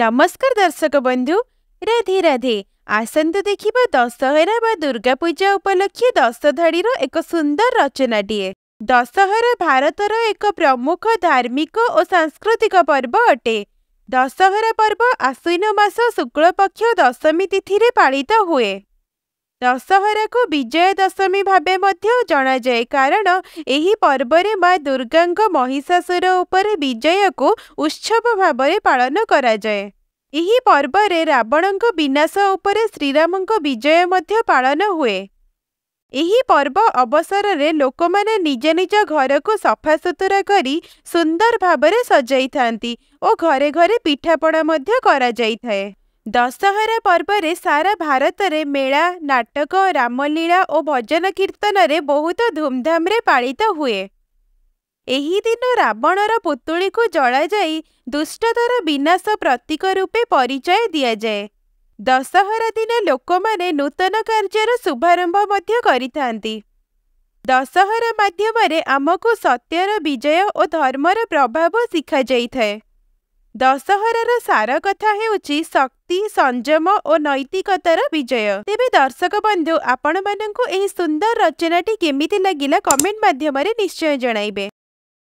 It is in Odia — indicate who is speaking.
Speaker 1: ନମସ୍କାର ଦର୍ଶକ ବନ୍ଧୁ ରାଧେ ରାଧେ ଆସନ୍ତୁ ଦେଖିବା ଦଶହରା ବା ଦୁର୍ଗାପୂଜା ଉପଲକ୍ଷେ ଦଶଧାଡ଼ିର ଏକ ସୁନ୍ଦର ରଚନାଟିଏ ଦଶହରା ଭାରତର ଏକ ପ୍ରମୁଖ ଧାର୍ମିକ ଓ ସାଂସ୍କୃତିକ ପର୍ବ ଅଟେ ଦଶହରା ପର୍ବ ଆଶ୍ୱିନ ମାସ ଶୁକ୍ଳପକ୍ଷ ଦଶମୀ ତିଥିରେ ପାଳିତ ହୁଏ दशहरा को विजय दशमी भाव जाना जाए कारण यह पर्व में माँ दुर्गा महिषासुर उपर विजय को उत्सव भाव पालन कराए यह पर्व रावण विनाश उपर श्रीराम विजय पालन हुए यह पर्व अवसर में लोक मैंने निज निज घर को सफा सुतरा कर सुंदर भाव सजाई था घरे घरे पिठापणा करें ଦଶହରା ପର୍ବରେ ସାରା ଭାରତରେ ମେଳା ନାଟକ ରାମଲୀଳା ଓ ଭଜନ କୀର୍ତ୍ତନରେ ବହୁତ ଧୁମଧାମରେ ପାଳିତ ହୁଏ ଏହି ଦିନ ରାବଣର ପୁତୁଳିକୁ ଜଳାଯାଇ ଦୁଷ୍ଟତାର ବିନାଶ ପ୍ରତୀକ ରୂପେ ପରିଚୟ ଦିଆଯାଏ ଦଶହରା ଦିନ ଲୋକମାନେ ନୂତନ କାର୍ଯ୍ୟର ଶୁଭାରମ୍ଭ ମଧ୍ୟ କରିଥାନ୍ତି ଦଶହରା ମାଧ୍ୟମରେ ଆମକୁ ସତ୍ୟର ବିଜୟ ଓ ଧର୍ମର ପ୍ରଭାବ ଶିଖାଯାଇଥାଏ ଦଶହରାର ସାର କଥା ହେଉଛି ଶକ୍ତି ସଂଯମ ଓ ନୈତିକତାର ବିଜୟ ତେବେ ଦର୍ଶକ ବନ୍ଧୁ ଆପଣମାନଙ୍କୁ ଏହି ସୁନ୍ଦର ରଚନାଟି କେମିତି ଲାଗିଲା କମେଣ୍ଟ ମାଧ୍ୟମରେ ନିଶ୍ଚୟ ଜଣାଇବେ